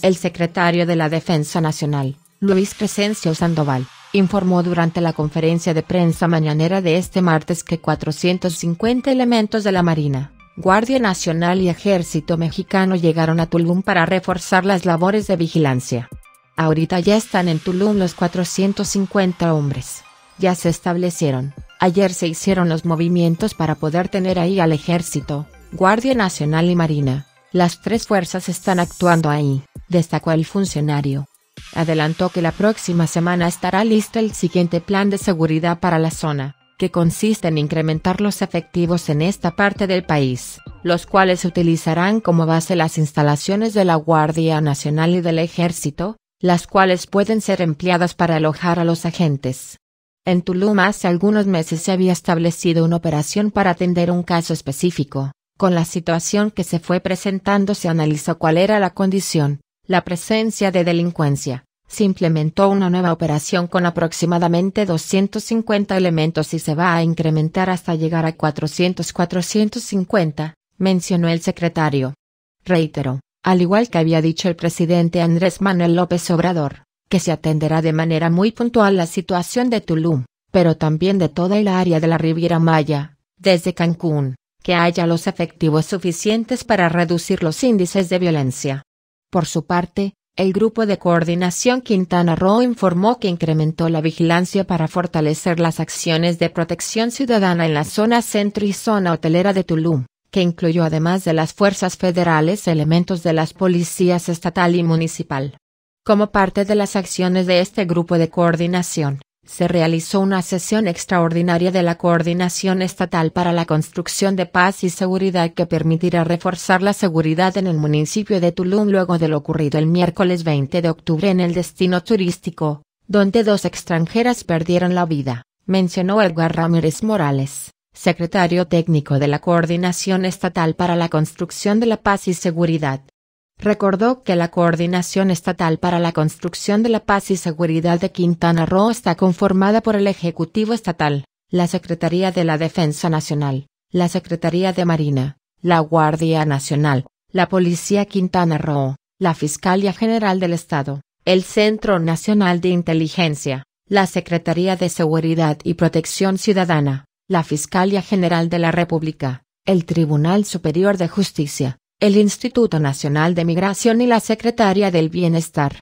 El secretario de la Defensa Nacional, Luis Crescencio Sandoval, informó durante la conferencia de prensa mañanera de este martes que 450 elementos de la Marina, Guardia Nacional y Ejército Mexicano llegaron a Tulum para reforzar las labores de vigilancia. Ahorita ya están en Tulum los 450 hombres. Ya se establecieron. Ayer se hicieron los movimientos para poder tener ahí al Ejército, Guardia Nacional y Marina. Las tres fuerzas están actuando ahí, destacó el funcionario. Adelantó que la próxima semana estará listo el siguiente plan de seguridad para la zona, que consiste en incrementar los efectivos en esta parte del país, los cuales utilizarán como base las instalaciones de la Guardia Nacional y del Ejército, las cuales pueden ser empleadas para alojar a los agentes. En Tulum hace algunos meses se había establecido una operación para atender un caso específico, con la situación que se fue presentando se analizó cuál era la condición, la presencia de delincuencia. Se implementó una nueva operación con aproximadamente 250 elementos y se va a incrementar hasta llegar a 400-450, mencionó el secretario. Reiteró, al igual que había dicho el presidente Andrés Manuel López Obrador, que se atenderá de manera muy puntual la situación de Tulum, pero también de toda el área de la Riviera Maya, desde Cancún que haya los efectivos suficientes para reducir los índices de violencia. Por su parte, el Grupo de Coordinación Quintana Roo informó que incrementó la vigilancia para fortalecer las acciones de protección ciudadana en la zona centro y zona hotelera de Tulum, que incluyó además de las fuerzas federales elementos de las policías estatal y municipal. Como parte de las acciones de este grupo de coordinación, se realizó una sesión extraordinaria de la Coordinación Estatal para la Construcción de Paz y Seguridad que permitirá reforzar la seguridad en el municipio de Tulum luego de lo ocurrido el miércoles 20 de octubre en el destino turístico, donde dos extranjeras perdieron la vida, mencionó Edgar Ramírez Morales, secretario técnico de la Coordinación Estatal para la Construcción de la Paz y Seguridad. Recordó que la Coordinación Estatal para la Construcción de la Paz y Seguridad de Quintana Roo está conformada por el Ejecutivo Estatal, la Secretaría de la Defensa Nacional, la Secretaría de Marina, la Guardia Nacional, la Policía Quintana Roo, la Fiscalía General del Estado, el Centro Nacional de Inteligencia, la Secretaría de Seguridad y Protección Ciudadana, la Fiscalía General de la República, el Tribunal Superior de Justicia, el Instituto Nacional de Migración y la Secretaría del Bienestar.